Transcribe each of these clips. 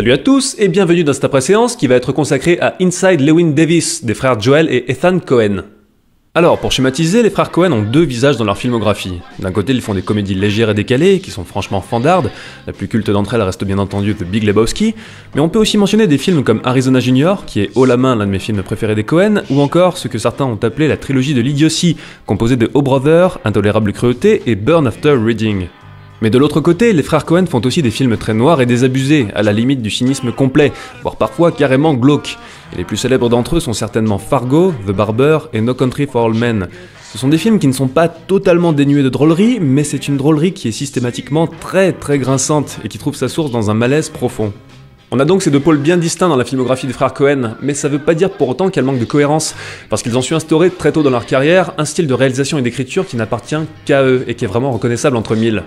Salut à tous et bienvenue dans cette après-séance qui va être consacrée à Inside Lewin Davis des frères Joel et Ethan Cohen. Alors, pour schématiser, les frères Cohen ont deux visages dans leur filmographie. D'un côté, ils font des comédies légères et décalées, qui sont franchement fandardes, la plus culte d'entre elles reste bien entendu The Big Lebowski, mais on peut aussi mentionner des films comme Arizona Junior, qui est haut la main l'un de mes films préférés des Cohen, ou encore ce que certains ont appelé la trilogie de l'idiotie, composée de Oh Brother, Intolérable Cruauté et Burn After Reading. Mais de l'autre côté, les frères Cohen font aussi des films très noirs et désabusés, à la limite du cynisme complet, voire parfois carrément glauque. Et les plus célèbres d'entre eux sont certainement Fargo, The Barber et No Country for All Men. Ce sont des films qui ne sont pas totalement dénués de drôlerie, mais c'est une drôlerie qui est systématiquement très très grinçante et qui trouve sa source dans un malaise profond. On a donc ces deux pôles bien distincts dans la filmographie des frères Cohen, mais ça veut pas dire pour autant qu'elle manque de cohérence, parce qu'ils ont su instaurer très tôt dans leur carrière un style de réalisation et d'écriture qui n'appartient qu'à eux et qui est vraiment reconnaissable entre mille.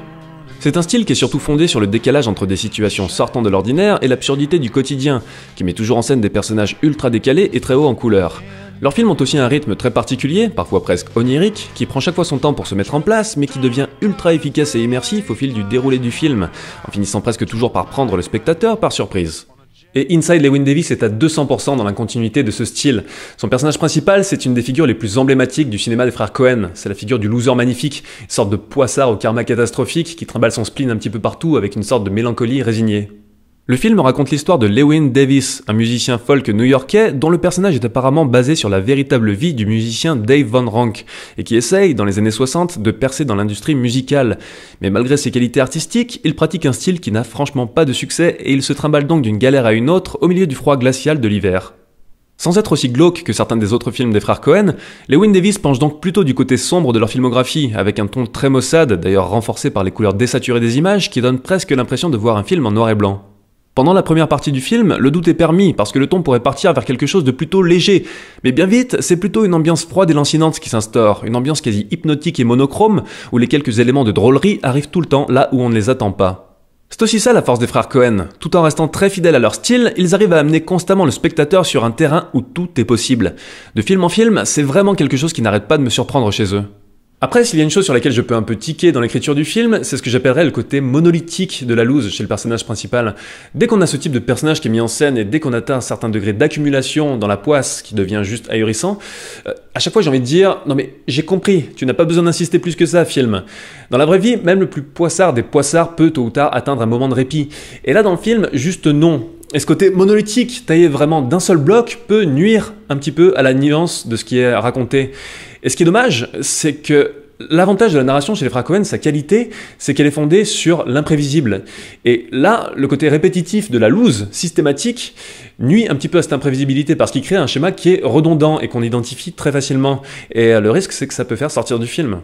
C'est un style qui est surtout fondé sur le décalage entre des situations sortant de l'ordinaire et l'absurdité du quotidien, qui met toujours en scène des personnages ultra décalés et très hauts en couleur. Leurs films ont aussi un rythme très particulier, parfois presque onirique, qui prend chaque fois son temps pour se mettre en place, mais qui devient ultra efficace et immersif au fil du déroulé du film, en finissant presque toujours par prendre le spectateur par surprise. Et Inside Lewin Davis est à 200% dans la continuité de ce style. Son personnage principal, c'est une des figures les plus emblématiques du cinéma des frères Cohen. C'est la figure du loser magnifique, une sorte de poissard au karma catastrophique qui trimballe son spleen un petit peu partout avec une sorte de mélancolie résignée. Le film raconte l'histoire de Lewin Davis, un musicien folk new-yorkais dont le personnage est apparemment basé sur la véritable vie du musicien Dave Van Ronk, et qui essaye, dans les années 60, de percer dans l'industrie musicale. Mais malgré ses qualités artistiques, il pratique un style qui n'a franchement pas de succès et il se trimballe donc d'une galère à une autre au milieu du froid glacial de l'hiver. Sans être aussi glauque que certains des autres films des frères Cohen, Lewin Davis penche donc plutôt du côté sombre de leur filmographie, avec un ton très maussade, d'ailleurs renforcé par les couleurs désaturées des images, qui donnent presque l'impression de voir un film en noir et blanc. Pendant la première partie du film, le doute est permis, parce que le ton pourrait partir vers quelque chose de plutôt léger. Mais bien vite, c'est plutôt une ambiance froide et lancinante qui s'instaure, une ambiance quasi hypnotique et monochrome, où les quelques éléments de drôlerie arrivent tout le temps là où on ne les attend pas. C'est aussi ça la force des frères Cohen. Tout en restant très fidèles à leur style, ils arrivent à amener constamment le spectateur sur un terrain où tout est possible. De film en film, c'est vraiment quelque chose qui n'arrête pas de me surprendre chez eux. Après, s'il y a une chose sur laquelle je peux un peu tiquer dans l'écriture du film, c'est ce que j'appellerais le côté monolithique de la loose chez le personnage principal. Dès qu'on a ce type de personnage qui est mis en scène et dès qu'on atteint un certain degré d'accumulation dans la poisse qui devient juste ahurissant, euh, à chaque fois j'ai envie de dire Non mais j'ai compris, tu n'as pas besoin d'insister plus que ça, film. Dans la vraie vie, même le plus poissard des poissards peut tôt ou tard atteindre un moment de répit. Et là, dans le film, juste non. Et ce côté monolithique, taillé vraiment d'un seul bloc, peut nuire un petit peu à la nuance de ce qui est raconté. Et ce qui est dommage, c'est que L'avantage de la narration chez les frères Cohen, sa qualité, c'est qu'elle est fondée sur l'imprévisible. Et là, le côté répétitif de la loose systématique nuit un petit peu à cette imprévisibilité parce qu'il crée un schéma qui est redondant et qu'on identifie très facilement. Et euh, le risque, c'est que ça peut faire sortir du film.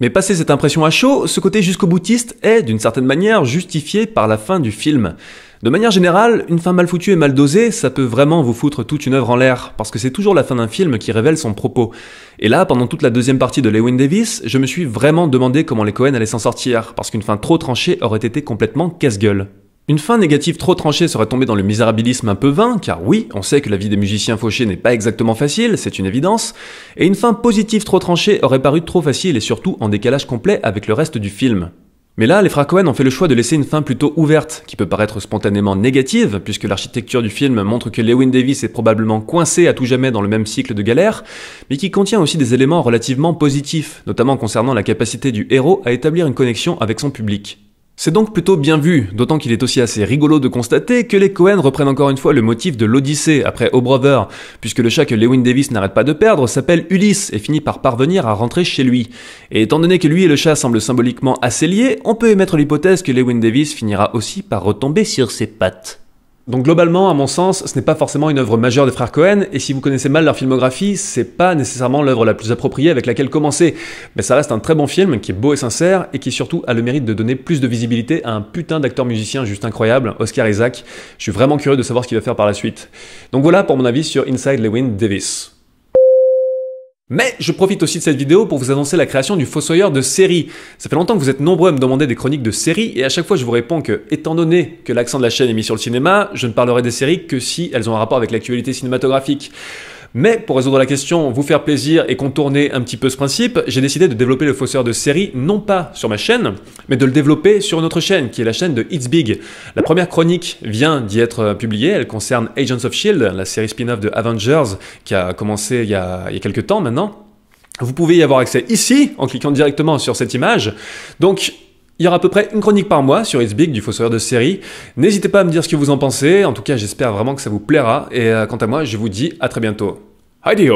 Mais passer cette impression à chaud, ce côté jusqu'au boutiste est, d'une certaine manière, justifié par la fin du film. De manière générale, une fin mal foutue et mal dosée, ça peut vraiment vous foutre toute une œuvre en l'air, parce que c'est toujours la fin d'un film qui révèle son propos. Et là, pendant toute la deuxième partie de Lewin Davis, je me suis vraiment demandé comment les Cohen allaient s'en sortir, parce qu'une fin trop tranchée aurait été complètement casse-gueule. Une fin négative trop tranchée serait tombée dans le misérabilisme un peu vain, car oui, on sait que la vie des musiciens fauchés n'est pas exactement facile, c'est une évidence, et une fin positive trop tranchée aurait paru trop facile et surtout en décalage complet avec le reste du film. Mais là, les Fracoen ont fait le choix de laisser une fin plutôt ouverte, qui peut paraître spontanément négative, puisque l'architecture du film montre que Lewin Davis est probablement coincé à tout jamais dans le même cycle de galère, mais qui contient aussi des éléments relativement positifs, notamment concernant la capacité du héros à établir une connexion avec son public. C'est donc plutôt bien vu, d'autant qu'il est aussi assez rigolo de constater que les Cohen reprennent encore une fois le motif de l'Odyssée après O puisque le chat que Lewin Davis n'arrête pas de perdre s'appelle Ulysse et finit par parvenir à rentrer chez lui. Et étant donné que lui et le chat semblent symboliquement assez liés, on peut émettre l'hypothèse que Lewin Davis finira aussi par retomber sur ses pattes. Donc globalement, à mon sens, ce n'est pas forcément une œuvre majeure des frères Cohen, et si vous connaissez mal leur filmographie, c'est pas nécessairement l'œuvre la plus appropriée avec laquelle commencer. Mais ça reste un très bon film, qui est beau et sincère, et qui surtout a le mérite de donner plus de visibilité à un putain d'acteur musicien juste incroyable, Oscar Isaac. Je suis vraiment curieux de savoir ce qu'il va faire par la suite. Donc voilà pour mon avis sur Inside Lewin Davis. Mais je profite aussi de cette vidéo pour vous annoncer la création du Fossoyeur de séries. Ça fait longtemps que vous êtes nombreux à me demander des chroniques de séries et à chaque fois je vous réponds que, étant donné que l'accent de la chaîne est mis sur le cinéma, je ne parlerai des séries que si elles ont un rapport avec l'actualité cinématographique. Mais pour résoudre la question, vous faire plaisir et contourner un petit peu ce principe, j'ai décidé de développer le fausseur de série non pas sur ma chaîne, mais de le développer sur une autre chaîne, qui est la chaîne de It's Big. La première chronique vient d'y être euh, publiée, elle concerne Agents of Shield, la série spin-off de Avengers, qui a commencé il y a, il quelques temps maintenant. Vous pouvez y avoir accès ici en cliquant directement sur cette image. Donc il y aura à peu près une chronique par mois sur It's Big du Fossoyeur de série. N'hésitez pas à me dire ce que vous en pensez. En tout cas, j'espère vraiment que ça vous plaira. Et euh, quant à moi, je vous dis à très bientôt. Hi